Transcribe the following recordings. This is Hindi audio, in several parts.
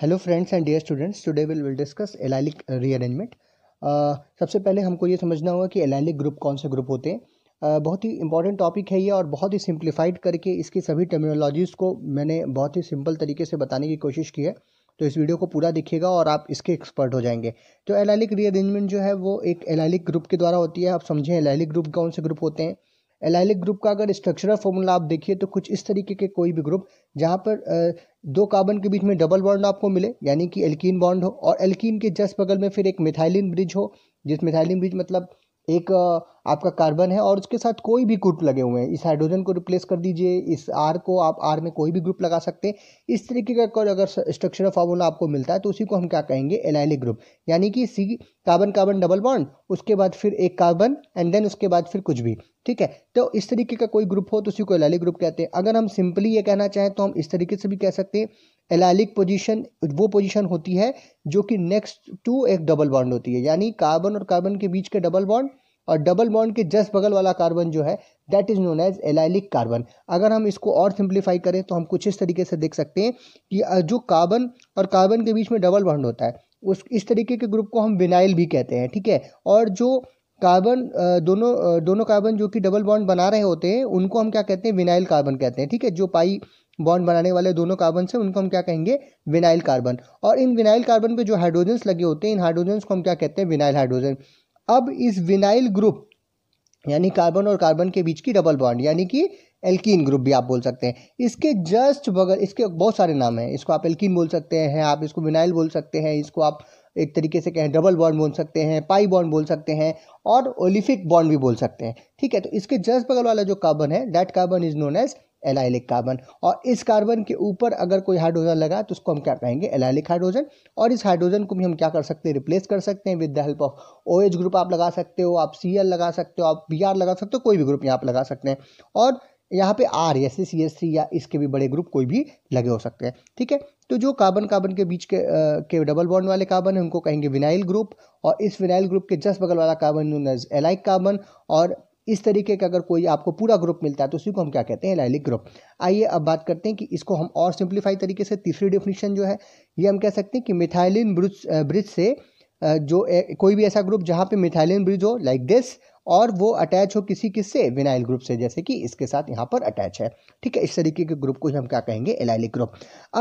hello friends and dear students today will will discuss allylic rearrangement सबसे पहले हमको ये समझना होगा कि एलाइलिक ग्रुप कौन से ग्रुप होते हैं uh, बहुत ही इंपॉर्टेंट टॉपिक है ये और बहुत ही सिंप्लीफाइड करके इसकी सभी टर्मिनोलॉजीज़ को मैंने बहुत ही सिंपल तरीके से बताने की कोशिश की है तो इस वीडियो को पूरा दिखेगा और आप इसके एक्सपर्ट हो जाएंगे तो एलाइलिक रीअरेंजमेंट जो है वो एक एलाइलिक ग्रुप के द्वारा होती है आप समझें एलाइलिक ग्रुप कौन से ग्रुप होते हैं एलाइलिक ग्रुप का अगर स्ट्रक्चरल फॉर्मूला आप देखिए तो कुछ इस तरीके के कोई भी ग्रुप जहाँ पर दो कार्बन के बीच में डबल बॉन्ड आपको मिले यानी कि एल्कीन बॉन्ड हो और एल्कीन के जस्ट बगल में फिर एक मिथाइलिन ब्रिज हो जिस मिथाइलिन ब्रिज मतलब एक आपका कार्बन है और उसके साथ कोई भी ग्रुप लगे हुए हैं इस हाइड्रोजन को रिप्लेस कर दीजिए इस आर को आप आर में कोई भी ग्रुप लगा सकते हैं इस तरीके का अगर स्ट्रक्चर ऑफ फॉर्मूला आपको मिलता है तो उसी को हम क्या कहेंगे एलाइलिक ग्रुप यानी कि C carbon carbon double bond उसके बाद फिर एक कार्बन एंड देन उसके बाद फिर कुछ भी ठीक है तो इस तरीके का कोई ग्रुप हो तो उसी को एलाइलिक ग्रुप कहते हैं अगर हम सिंपली ये कहना चाहें तो हम इस तरीके से भी कह सकते हैं एलाइलिक पोजीशन वो पोजीशन होती है जो कि नेक्स्ट टू एक डबल बॉन्ड होती है यानी कार्बन और कार्बन के बीच के डबल बॉन्ड और डबल बॉन्ड के जस्ट बगल वाला कार्बन जो है that is known as allylic carbon अगर हम इसको और सिंप्लीफाई करें तो हम कुछ इस तरीके से देख सकते हैं कि जो कार्बन और कार्बन के बीच में डबल बॉन्ड होता है उस इस तरीके के ग्रुप को हम विनाइल भी कहते हैं ठीक है और जो कार्बन दोनों दोनों कार्बन जो कि डबल बॉन्ड बना रहे होते हैं उनको हम क्या कहते हैं विनाइल कार्बन कहते हैं ठीक है जो पाई बॉन्ड बनाने वाले दोनों कार्बन से उनको हम क्या कहेंगे विनाइल कार्बन और इन विनाइल कार्बन पे जो हाइड्रोजन्स लगे होते हैं इन हाइड्रोजन्स को हम क्या कहते हैं विनाइल हाइड्रोजन अब इस विनाइल ग्रुप यानी कार्बन और कार्बन के बीच की डबल बॉन्ड यानी कि एल्कीन ग्रुप भी आप बोल सकते हैं इसके जस्ट बगल इसके बहुत सारे नाम हैं इसको आप एल्कीन बोल सकते हैं आप इसको विनाइल बोल सकते हैं इसको आप एक तरीके से कहें डबल बॉन्ड बोल सकते हैं पाई बॉन्ड बोल सकते हैं और ओलिफिक बॉन्ड भी बोल सकते हैं ठीक है तो इसके जस्ट बगल वाला जो कार्बन है that carbon is known as allylic carbon और इस कार्बन के ऊपर अगर कोई हाइड्रोजन लगा तो उसको हम क्या कहेंगे एलाइलिक हाइड्रोजन और इस हाइड्रोजन को भी हम क्या कर सकते हैं रिप्लेस कर सकते हैं with the help of O H group आप लगा सकते हो आप सी एल लगा सकते हो आप बी आर लगा सकते हो कोई भी ग्रुप यहाँ आप लगा सकते हैं और यहाँ पे R S C S C या इसके भी बड़े ग्रुप कोई भी लगे हो सकते हैं ठीक है तो जो कार्बन कार्बन के बीच के आ, के डबल बॉन्ड वाले कार्बन हैं उनको कहेंगे विनाइल ग्रुप और इस विनाइल ग्रुप के जस्ट बगल वाला कार्बन एलाइक कार्बन और इस तरीके का अगर कोई आपको पूरा ग्रुप मिलता है तो उसी को हम क्या कहते हैं एलाइलिक ग्रुप आइए अब बात करते हैं कि इसको हम और सिंप्लीफाई तरीके से तीसरी डेफिनेशन जो है ये हम कह सकते हैं कि मिथाइलिन ब्रिज ब्रिज से जो कोई भी ऐसा ग्रुप जहाँ पे मिथाइलिन ब्रिज हो लाइक दिस और वो अटैच हो किसी किससे विनाइल ग्रुप से जैसे कि इसके साथ यहाँ पर अटैच है ठीक है इस तरीके के ग्रुप को हम क्या कहेंगे एलाइलिक ग्रुप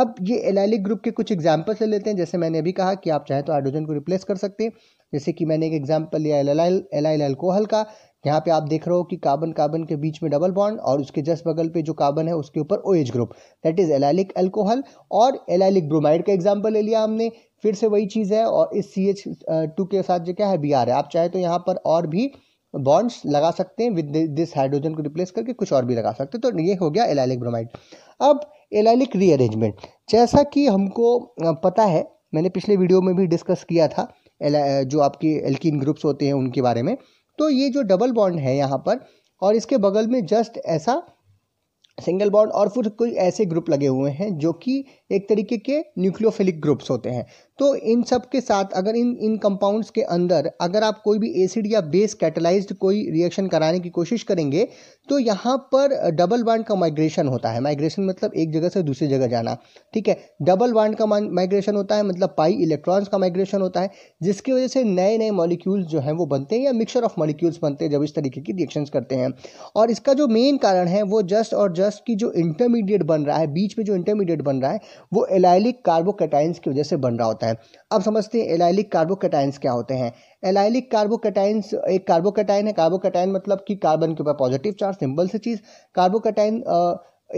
अब ये एलाइलिक ग्रुप के कुछ एग्जाम्पल्स ले लेते हैं जैसे मैंने अभी कहा कि आप चाहें तो हाइड्रोजन को रिप्लेस कर सकते हैं जैसे कि मैंने एक एग्जाम्पल लिया एलाइल एलाइल एल्कोहल का यहाँ पे आप देख रहे हो कि कार्बन कार्बन के बीच में डबल बॉन्ड और उसके जस्ट बगल पे जो कार्बन है उसके ऊपर O H group that is allylic alcohol और एलाइलिक ब्रोमाइड का एग्जाम्पल ले लिया हमने फिर से वही चीज़ है और इस सी एच टू के साथ जो क्या है बी आर है आप चाहे तो यहाँ पर और भी बॉन्ड्स लगा सकते हैं विद दिस हाइड्रोजन को रिप्लेस करके कुछ और भी लगा सकते हैं तो ये हो गया एलाइलिक ब्रोमाइड अब एलाइलिक रीअरेंजमेंट जैसा कि हमको पता है मैंने पिछले वीडियो में भी डिस्कस किया था जो आपके एल्किन ग्रुप्स होते हैं उनके बारे में तो ये जो डबल बॉन्ड है यहाँ पर और इसके बगल में जस्ट ऐसा सिंगल बॉन्ड और फिर कोई ऐसे ग्रुप लगे हुए हैं जो कि एक तरीके के न्यूक्लियोफिलिक ग्रुप्स होते हैं तो इन सब के साथ अगर इन इन कंपाउंड्स के अंदर अगर आप कोई भी एसिड या बेस कैटलाइज्ड कोई रिएक्शन कराने की कोशिश करेंगे तो यहाँ पर डबल बांड का माइग्रेशन होता है माइग्रेशन मतलब एक जगह से दूसरी जगह जाना ठीक है डबल बांड का माइग्रेशन होता है मतलब पाई इलेक्ट्रॉन्स का माइग्रेशन होता है जिसकी वजह से नए नए मॉलिक्यूल्स जो हैं वो बनते हैं या मिक्सचर ऑफ मॉलिक्यूल्स बनते हैं जब इस तरीके की रिएक्शंस करते हैं और इसका जो मेन कारण है वो जस्ट और जस्ट की जो इंटरमीडिएट बन रहा है बीच में जो इंटरमीडिएट बन रहा है वो एलाइलिक कार्बोकेटाइंस की वजह से बन रहा होता है जाता है अब समझते हैं एलाइलिक कार्बोकेटाइंस क्या होते हैं एलाइलिक कार्बोकेटाइंस एक कार्बोकेटाइन है कार्बोकेटाइन मतलब कि कार्बन के ऊपर पॉजिटिव चार्ज सिंपल से चीज़ कार्बोकेटाइन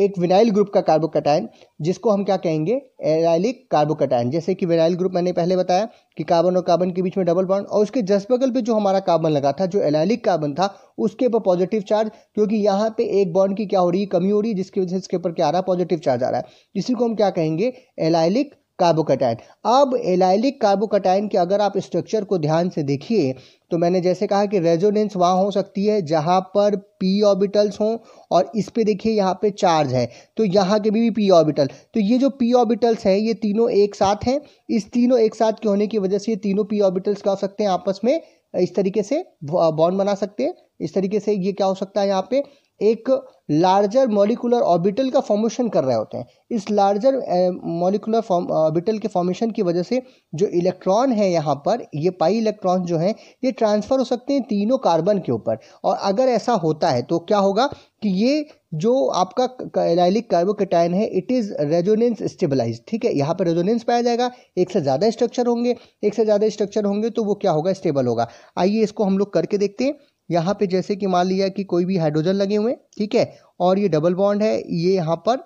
एक विनाइल ग्रुप का कार्बोकेटाइन जिसको हम क्या कहेंगे एलाइलिक कार्बोकेटाइन जैसे कि विनाइल ग्रुप मैंने पहले बताया कि कार्बन और कार्बन के बीच में डबल बॉन्ड और उसके जस्ट बगल पे जो हमारा कार्बन लगा था जो एलाइलिक कार्बन था उसके ऊपर पॉजिटिव चार्ज क्योंकि यहाँ पे एक बॉन्ड की क्या हो रही है कमी हो रही है जिसकी वजह से इसके ऊपर क्या आ रहा है पॉजिटिव चार्ज आ रहा है इसी को हम क्या कहेंगे एलाइलिक कार्बोकटाइन अब एलाइलिक कार्बोकटाइन के अगर आप स्ट्रक्चर को ध्यान से देखिए तो मैंने जैसे कहा कि रेजोनेंस वहाँ हो सकती है जहाँ पर पी ऑर्बिटल्स हों और इस पे देखिए यहाँ पे चार्ज है तो यहाँ के भी, भी पी ऑर्बिटल तो ये जो पी ऑर्बिटल्स हैं ये तीनों एक साथ हैं इस तीनों एक साथ के होने की वजह से ये तीनों पी ऑर्बिटल्स क्या हो सकते हैं आपस में इस तरीके से बॉन्ड बना सकते हैं इस तरीके से ये क्या हो सकता है यहाँ पे एक लार्जर मॉलिकुलर ऑर्बिटल का फॉर्मेशन कर रहे होते हैं इस लार्जर मॉलिकुलर फॉर्म ऑर्बिटल के फॉर्मेशन की वजह से जो इलेक्ट्रॉन है यहाँ पर ये पाई इलेक्ट्रॉन जो हैं ये ट्रांसफ़र हो सकते हैं तीनों कार्बन के ऊपर और अगर ऐसा होता है तो क्या होगा कि ये जो आपका एलाइलिक कार्बोकेटाइन है इट इज़ रेजोनेंस स्टेबलाइज ठीक है यहाँ पर रेजोनेंस पाया जाएगा एक से ज़्यादा स्ट्रक्चर होंगे एक से ज़्यादा स्ट्रक्चर होंगे तो वो क्या होगा स्टेबल होगा आइए इसको हम लोग करके देखते हैं यहाँ पे जैसे कि मान लिया कि कोई भी हाइड्रोजन लगे हुए ठीक है और ये डबल बॉन्ड है ये यहाँ पर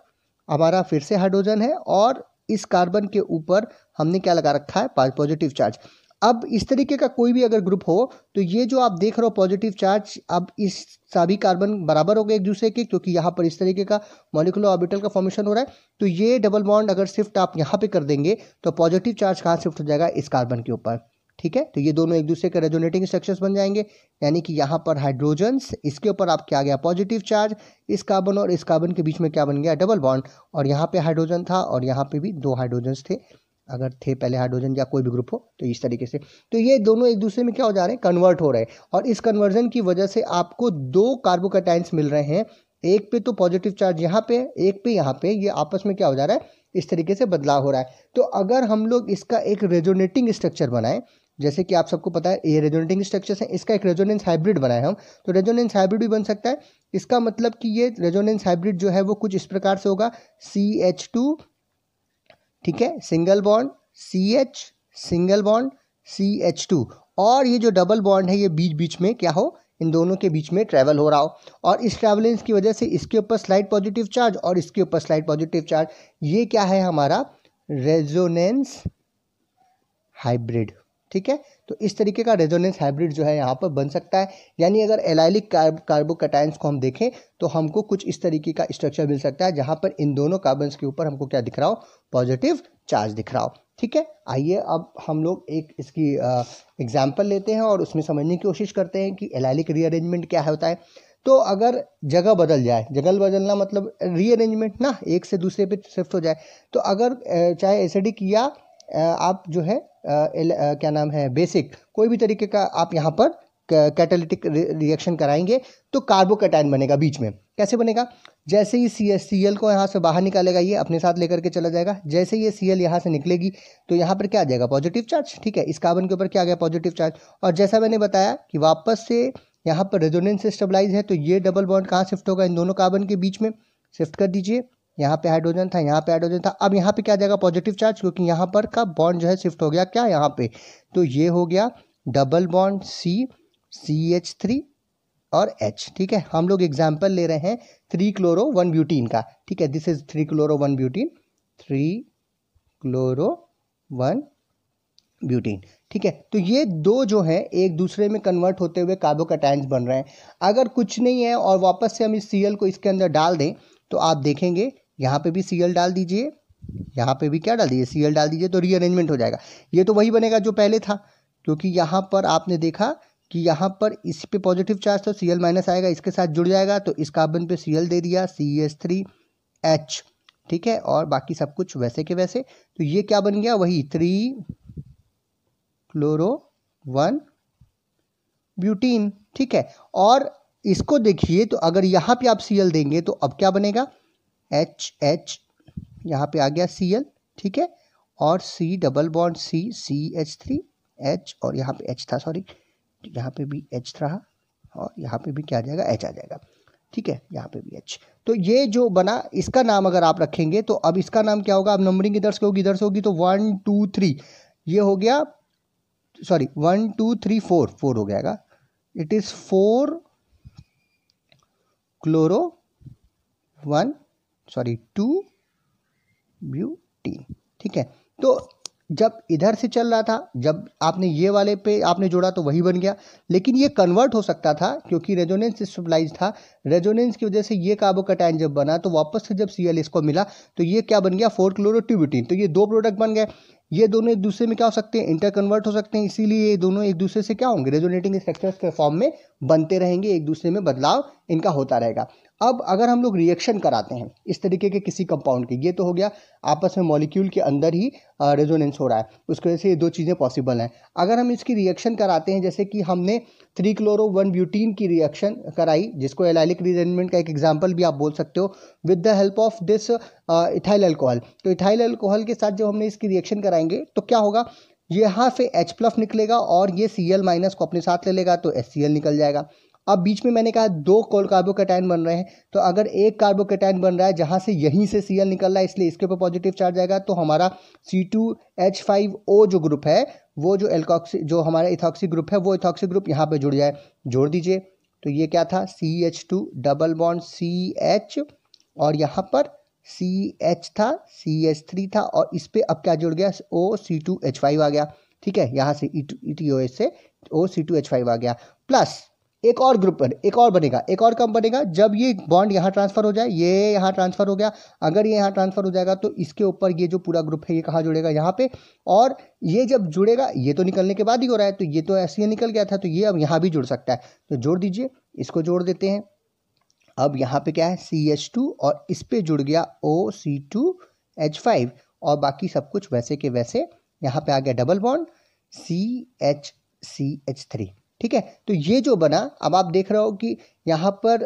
हमारा फिर से हाइड्रोजन है और इस कार्बन के ऊपर हमने क्या लगा रखा है पॉजिटिव चार्ज अब इस तरीके का कोई भी अगर ग्रुप हो तो ये जो आप देख रहे हो पॉजिटिव चार्ज अब इस सभी कार्बन बराबर हो गए एक दूसरे के क्योंकि यहाँ पर इस तरीके का मॉलिकुलर ऑर्बिटल का फॉर्मेशन हो रहा है तो ये डबल बॉन्ड अगर शिफ्ट आप यहाँ पे कर देंगे तो पॉजिटिव चार्ज कहाँ शिफ्ट हो जाएगा इस कार्बन के ऊपर ठीक है तो ये दोनों एक दूसरे के रेजोनेटिंग स्ट्रक्चर्स बन जाएंगे यानी कि यहाँ पर हाइड्रोजन्स इसके ऊपर आपके आ गया पॉजिटिव चार्ज इस कार्बन और इस कार्बन के बीच में क्या बन गया डबल बॉन्ड और यहाँ पे हाइड्रोजन था और यहाँ पे भी दो हाइड्रोजन्स थे अगर थे पहले हाइड्रोजन या कोई भी ग्रुप हो तो इस तरीके से तो ये दोनों एक दूसरे में क्या हो जा रहे हैं कन्वर्ट हो रहे हैं और इस कन्वर्जन की वजह से आपको दो कार्बोकैटाइंस मिल रहे हैं एक पे तो पॉजिटिव चार्ज यहाँ पे एक पे यहाँ पे ये आपस में क्या हो जा रहा है इस तरीके से बदलाव हो रहा है तो अगर हम लोग इसका एक रेजोनेटिंग स्ट्रक्चर बनाएं जैसे कि आप सबको पता है ये रेजोनेटिंग स्ट्रक्चर्स हैं इसका एक रेजोनेंस हाइब्रिड बनाए हम तो रेजोनेंस हाइब्रिड भी बन सकता है इसका मतलब कि ये रेजोनेंस हाइब्रिड जो है वो कुछ इस प्रकार से होगा सी एच टू ठीक है single bond C H single bond C H two और ये जो डबल बॉन्ड है ये बीच बीच में क्या हो इन दोनों के बीच में ट्रैवल हो रहा हो और इस ट्रैवलेंस की वजह से इसके ऊपर स्लाइड पॉजिटिव चार्ज और इसके ऊपर स्लाइड पॉजिटिव चार्ज ये क्या है हमारा रेजोनेंस हाइब्रिड ठीक है तो इस तरीके का रेजोनेंस हाइब्रिड जो है यहाँ पर बन सकता है यानी अगर एलाइलिक कार्ब कार्बोकटाइंस को हम देखें तो हमको कुछ इस तरीके का स्ट्रक्चर मिल सकता है जहाँ पर इन दोनों कार्बन्स के ऊपर हमको क्या दिख रहा हो पॉजिटिव चार्ज दिख रहा हो ठीक है आइए अब हम लोग एक इसकी एग्जाम्पल लेते हैं और उसमें समझने की कोशिश करते हैं कि एलाइलिक रीअरेंजमेंट क्या होता है तो अगर जगह बदल जाए जगह बदलना मतलब रीअरेंजमेंट ना एक से दूसरे पे शिफ्ट हो जाए तो अगर चाहे एसिडिक या आप जो है क्या नाम है बेसिक कोई भी तरीके का आप यहाँ पर कैटालिटिक रिएक्शन कराएंगे तो कार्बोकैटाइन बनेगा बीच में कैसे बनेगा जैसे ही सी एस सी एल को यहाँ से बाहर निकालेगा ये अपने साथ लेकर के चला जाएगा जैसे ये सी एल यहाँ से निकलेगी तो यहाँ पर क्या आ जाएगा पॉजिटिव चार्ज ठीक है इस कार्बन के ऊपर क्या आ गया पॉजिटिव चार्ज और जैसा मैंने बताया कि वापस से यहाँ पर रेजोनेंस स्टेबलाइज है तो ये डबल बॉन्ड कहाँ शिफ्ट होगा इन दोनों कार्बन के बीच में शिफ्ट कर दीजिए यहाँ पे हाइड्रोजन था यहाँ पे हाइड्रोजन था अब यहाँ पे क्या जाएगा पॉजिटिव चार्ज क्योंकि यहाँ पर का बॉन्ड जो है शिफ्ट हो गया क्या यहाँ पे तो ये हो गया double bond C C H three और H ठीक है हम लोग एग्जाम्पल ले रहे हैं थ्री क्लोरो वन ब्यूटीन का ठीक है this is three chloro one butene three chloro one butene ठीक है तो ये दो जो हैं एक दूसरे में कन्वर्ट होते हुए कार्बोकैटायंस बन रहे हैं अगर कुछ नहीं है और वापस से हम इस सीएल को इसके अंदर डाल दें तो आप देखेंगे यहाँ पे भी सी डाल दीजिए यहाँ पे भी क्या डाल दीजिए सी डाल दीजिए तो रीअरेंजमेंट हो जाएगा ये तो वही बनेगा जो पहले था क्योंकि यहाँ पर आपने देखा कि यहाँ पर इस पे पॉजिटिव चार्ज तो सी माइनस आएगा इसके साथ जुड़ जाएगा तो इस कार्बन पे सी दे दिया सी एस थ्री एच ठीक है और बाकी सब कुछ वैसे के वैसे तो ये क्या बन गया वही थ्री क्लोरो वन ब्यूटीन ठीक है और इसको देखिए तो अगर यहाँ पे आप सी एल देंगे तो अब क्या बनेगा एच एच यहाँ पे आ गया सी एल ठीक है और C double bond C C H three H और यहाँ पे एच था सॉरी यहाँ पे भी एच रहा और यहाँ पे भी क्या आ जाएगा एच आ जाएगा ठीक है यहाँ पे भी एच तो ये जो बना इसका नाम अगर आप रखेंगे तो अब इसका नाम क्या होगा अब नंबरिंग इधर से होगी इधर से होगी तो वन टू थ्री ये हो गया sorry one two three four four हो जाएगा it is four chloro one sorry two you ठीक है तो जब इधर से चल रहा था जब आपने ये वाले पे आपने जोड़ा तो वही बन गया लेकिन ये कन्वर्ट हो सकता था क्योंकि रेजोनेंस स्टेबलाइज था रेजोनेंस की वजह से ये काबो का टाइम जब बना तो वापस से जब सी एल इसको मिला तो ये क्या बन गया फोर क्लोरोट्यूबिटीन तो ये दो प्रोडक्ट बन गए ये दोनों एक दूसरे में क्या हो सकते हैं इंटर कन्वर्ट हो सकते हैं इसीलिए ये दोनों एक दूसरे से क्या होंगे रेजोनेटिंग स्ट्रक्चर्स के फॉर्म में बनते रहेंगे एक दूसरे में बदलाव इनका होता रहेगा अब अगर हम लोग रिएक्शन कराते हैं इस तरीके के किसी कंपाउंड की ये तो हो गया आपस में मॉलिक्यूल के अंदर ही रेजोनेंस हो रहा है उसकी वजह से ये दो चीज़ें पॉसिबल हैं अगर हम इसकी रिएक्शन कराते हैं जैसे कि हमने थ्री क्लोरो वन ब्यूटीन की रिएक्शन कराई जिसको एलाइलिक रिजेंटमेंट का एक एग्जाम्पल भी आप बोल सकते हो with the help of this ethyl alcohol तो इथाइल एल्कोहल के साथ जब हमने इसकी रिएक्शन कराएंगे तो क्या होगा यहाँ से एच प्लस निकलेगा और ये सी एल माइनस को अपने साथ ले लेगा तो एस सी एल निकल जाएगा अब बीच में मैंने कहा दो कोल कार्बोकेटाइन बन रहे हैं तो अगर एक कार्बोकेटाइन बन रहा है जहाँ से यहीं से सी एल निकल रहा है इसलिए इसके ऊपर पॉजिटिव चार्ज आएगा तो हमारा C two H five O जो ग्रुप है वो जो एल्कॉक्सी जो हमारा इथॉक्सी ग्रुप है वो इथॉक्सी ग्रुप यहाँ पर जुड़ जाए जोड़ दीजिए तो ये क्या था C H two double bond C H और यहाँ पर सी एच था सी एच थ्री था और इस पर अब क्या जुड़ गया O C two H five आ गया ठीक है यहाँ से ई टी ओ एस से O C two H five आ गया प्लस एक और ग्रुप पर एक और बनेगा एक और कम बनेगा जब ये बॉन्ड यहाँ ट्रांसफर हो जाए ये यहाँ ट्रांसफर हो गया अगर ये यहाँ ट्रांसफर हो जाएगा तो इसके ऊपर ये जो पूरा ग्रुप है ये कहाँ जुड़ेगा यहाँ पे और ये जब जुड़ेगा ये तो निकलने के बाद ही हो रहा है तो ये तो ऐसे ही निकल गया था तो ये अब यहाँ भी जुड़ सकता है तो जोड़ दीजिए इसको जोड़ देते हैं अब यहाँ पे क्या है सी एच टू और इस पर जुड़ गया O C two H five और बाकी सब कुछ वैसे के वैसे यहाँ पे आ गया double bond C H C H three ठीक है तो ये जो बना अब आप देख रहे हो कि यहाँ पर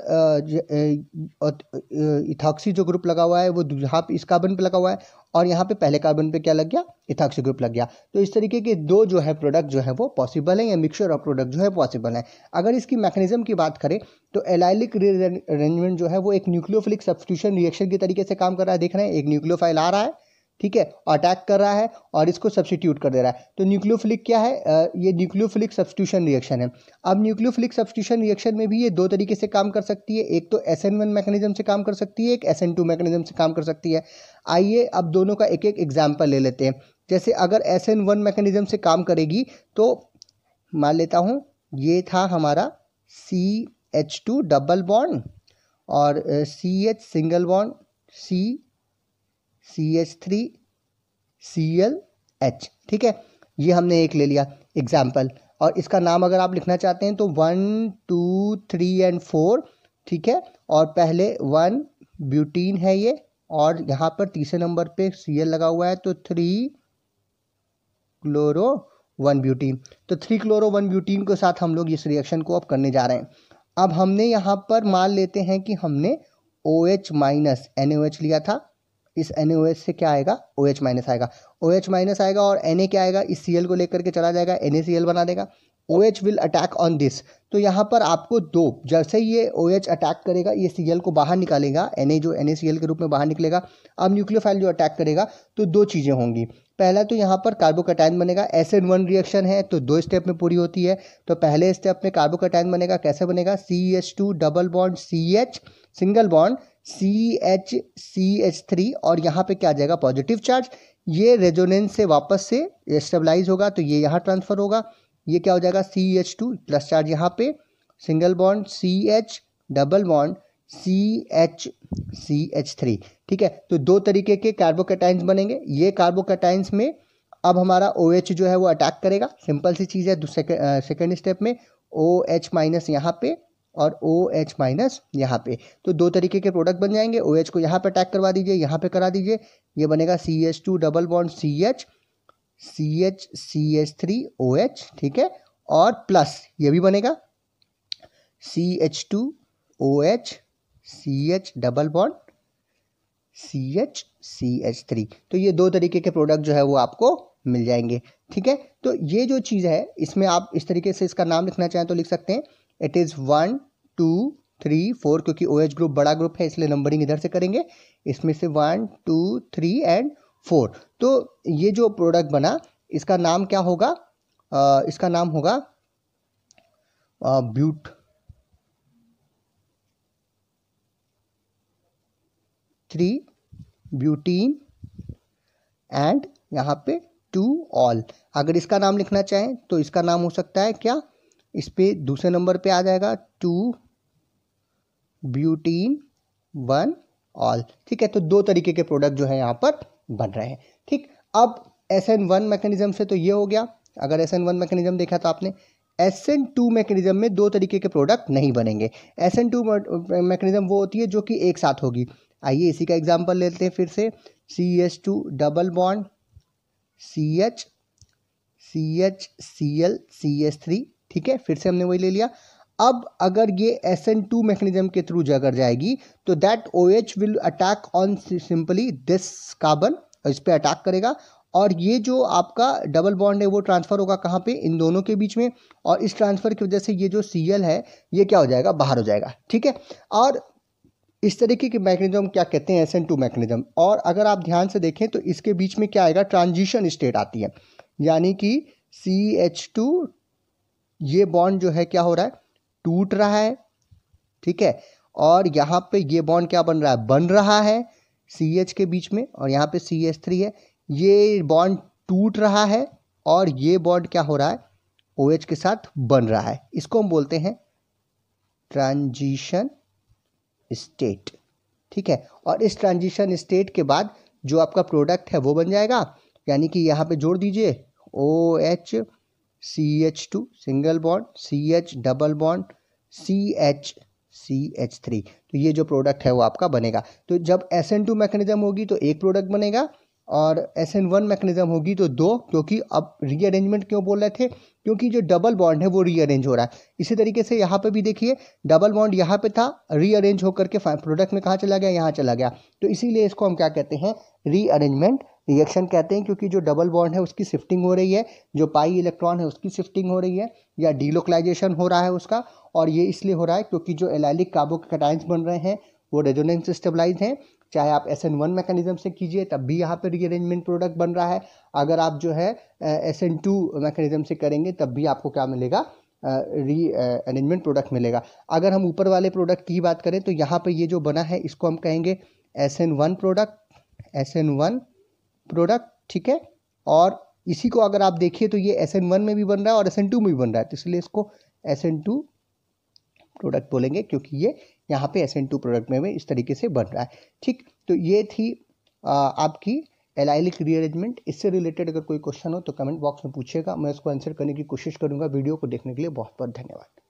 इथॉक्सी जो ग्रुप लगा हुआ है वो यहाँ इस कार्बन पे लगा हुआ है और यहाँ पे पहले कार्बन पे क्या लग गया इथॉक्सी ग्रुप लग गया तो इस तरीके के दो जो है प्रोडक्ट जो है वो पॉसिबल है या मिक्सचर ऑफ प्रोडक्ट जो है पॉसिबल है अगर इसकी मैकेनिज्म की बात करें तो एलाइलिक रिअरेंजमेंट जो है वो एक न्यूक्लियोफिलिक सब्सटीट्यूशन रिएक्शन के तरीके से काम कर रहा है देख रहे हैं एक न्यूक्लियोफाइल आ रहा है ठीक है अटैक कर रहा है और इसको सब्सटीट्यूट कर दे रहा है तो न्यूक्लियोफिलिक क्या है ये न्यूक्लियोफिलिक सब्सटीट्यूशन रिएक्शन है अब न्यूक्लियोफिलिक सब्सटीट्यूशन रिएक्शन में भी ये दो तरीके से काम कर सकती है एक तो एस एन वन मैकेनिज्म से काम कर सकती है एक एस एन टू मैकेनिज्म से काम कर सकती है आइए अब दोनों का एक एक एग्जाम्पल ले लेते हैं जैसे अगर एस एन वन मैकेनिज्म से काम करेगी तो मान लेता हूँ ये था हमारा C H two double bond और C H single bond C C H three C L H ठीक है ये हमने एक ले लिया एग्जाम्पल और इसका नाम अगर आप लिखना चाहते हैं तो one two three and four ठीक है और पहले वन ब्यूटीन है ये और यहाँ पर तीसरे नंबर पे सी एल लगा हुआ है तो थ्री क्लोरो वन ब्यूटीन तो थ्री क्लोरो वन ब्यूटीन के साथ हम लोग इस रिएक्शन को अब करने जा रहे हैं अब हमने यहाँ पर मान लेते हैं कि हमने O H minus N O H लिया था इस एन से क्या आएगा ओ OH माइनस आएगा ओ OH माइनस आएगा और एन क्या आएगा इस सी को लेकर के चला जाएगा एन बना देगा O H will attack on this तो यहाँ पर आपको दो जैसे ये ओ OH एच अटैक करेगा ये सी एल को बाहर निकालेगा एन ए जो एन ए सी एल के रूप में बाहर निकलेगा अब न्यूक्लियोफाइल जो अटैक करेगा तो दो चीज़ें होंगी पहला तो यहाँ पर कार्बोकटाइन बनेगा एन वन रिएक्शन है तो दो स्टेप में पूरी होती है तो पहले स्टेप में कार्बोकटाइन बनेगा कैसे बनेगा C H two double bond C H single bond C H C H three और यहाँ पे क्या आ जाएगा पॉजिटिव चार्ज ये रेजोनेंस से वापस से स्टेबलाइज होगा तो ये यहाँ ट्रांसफर होगा ये क्या हो जाएगा C H two plus charge यहाँ पे single bond C H double bond C H C H three ठीक है तो दो तरीके के कार्बोकेटाइंस बनेंगे ये कार्बोकेटाइंस में अब हमारा ओ OH एच जो है वो अटैक करेगा सिंपल सी चीज़ है सेकेंड स्टेप में ओ एच माइनस यहाँ पे और ओ एच माइनस यहाँ पे तो दो तरीके के प्रोडक्ट बन जाएंगे ओ एच को यहाँ पे अटैक करवा दीजिए यहाँ पे करा दीजिए ये बनेगा C H two double bond C H C H C H three O H ठीक है और प्लस ये भी बनेगा C H two O H C H double bond C H C H three तो ये दो तरीके के प्रोडक्ट जो है वो आपको मिल जाएंगे ठीक है तो ये जो चीज़ है इसमें आप इस तरीके से इसका नाम लिखना चाहें तो लिख सकते हैं it is one two three four क्योंकि ओ OH ग्रुप बड़ा ग्रुप है इसलिए नंबरिंग इधर से करेंगे इसमें से one two three and four तो ये जो प्रोडक्ट बना इसका नाम क्या होगा आ, इसका नाम होगा आ, ब्यूट थ्री ब्यूटीन एंड यहाँ पे टू ऑल अगर इसका नाम लिखना चाहें तो इसका नाम हो सकता है क्या इस पर दूसरे नंबर पे आ जाएगा टू ब्यूटीन वन ऑल ठीक है तो दो तरीके के प्रोडक्ट जो है यहाँ पर बन रहे हैं ठीक अब एस एन वन मैकेनिज्म से तो ये हो गया अगर एस एन वन मैकेनिज्म देखा तो आपने एस एन टू मैकेनिज्म में दो तरीके के प्रोडक्ट नहीं बनेंगे एस एन टू मैकेनिज्म वो होती है जो कि एक साथ होगी आइए इसी का एग्जाम्पल लेते हैं फिर से C S two double bond C H C H C L C S three ठीक है फिर से हमने वही ले लिया अब अगर ये एस एन टू मैकेनिज्म के थ्रू जगह जाएगी तो that O H will attack on simply this carbon इस पर अटैक करेगा और ये जो आपका डबल बॉन्ड है वो ट्रांसफ़र होगा कहाँ पे इन दोनों के बीच में और इस ट्रांसफ़र की वजह से ये जो सी है ये क्या हो जाएगा बाहर हो जाएगा ठीक है और इस तरीके के मैकेनिज्म क्या कहते हैं एस एन टू मैकेनिज्म और अगर आप ध्यान से देखें तो इसके बीच में क्या आएगा ट्रांजिशन स्टेट आती है यानी कि सी एच टू ये बॉन्ड जो है क्या हो रहा है टूट रहा है ठीक है और यहाँ पे ये बॉन्ड क्या बन रहा है बन रहा है सी एच के बीच में और यहाँ पे सी एच थ्री है ये बॉन्ड टूट रहा है और ये बॉन्ड क्या हो रहा है ओ OH के साथ बन रहा है इसको हम बोलते हैं ट्रांजिशन स्टेट ठीक है और इस ट्रांजिशन स्टेट के बाद जो आपका प्रोडक्ट है वो बन जाएगा यानी कि यहाँ पे जोड़ दीजिए O OH H C H two single bond C H double bond C H C H three तो ये जो प्रोडक्ट है वो आपका बनेगा तो जब एस एन टू मैकेनिज्म होगी तो एक प्रोडक्ट बनेगा और एस एन वन मैकेनिज्म होगी तो दो क्योंकि अब रीअरेंजमेंट क्यों बोल रहे थे क्योंकि जो डबल बॉन्ड है वो रीअरेंज हो रहा है इसी तरीके से यहाँ पे भी देखिए डबल बॉन्ड यहाँ पे था रीअरेंज होकर के प्रोडक्ट में कहाँ चला गया यहाँ चला गया तो इसीलिए इसको हम क्या कहते हैं रीअरेंजमेंट रिएक्शन कहते हैं क्योंकि जो डबल बॉन्ड है उसकी शिफ्टिंग हो रही है जो पाई इलेक्ट्रॉन है उसकी शिफ्टिंग हो रही है या डीलोकलाइजेशन हो रहा है उसका और ये इसलिए हो रहा है क्योंकि जो एलाइलिक कटाइंस बन रहे हैं वो रेजोनेंस स्टेबलाइज हैं चाहे आप एस एन वन मैकेनिज्म से कीजिए तब भी यहाँ पर रीअरेंजमेंट प्रोडक्ट बन रहा है अगर आप जो है एस एन टू मैकेनिज्म से करेंगे तब भी आपको क्या मिलेगा री अरेंजमेंट प्रोडक्ट मिलेगा अगर हम ऊपर वाले प्रोडक्ट की बात करें तो यहाँ पर ये जो बना है इसको हम कहेंगे S N one product S N one product ठीक है और इसी को अगर आप देखिए तो ये एस एन वन में भी बन रहा है और एस एन टू में भी बन रहा है तो इसलिए इसको एस एन टू प्रोडक्ट बोलेंगे क्योंकि ये यहाँ पे एस एन टू प्रोडक्ट में भी इस तरीके से बन रहा है ठीक तो ये थी आ, आपकी एलाइलिक रीअरेंजमेंट इससे रिलेटेड अगर कोई क्वेश्चन हो तो कमेंट बॉक्स में पूछेगा मैं उसको आंसर करने की कोशिश करूँगा वीडियो को देखने के लिए बहुत बहुत धन्यवाद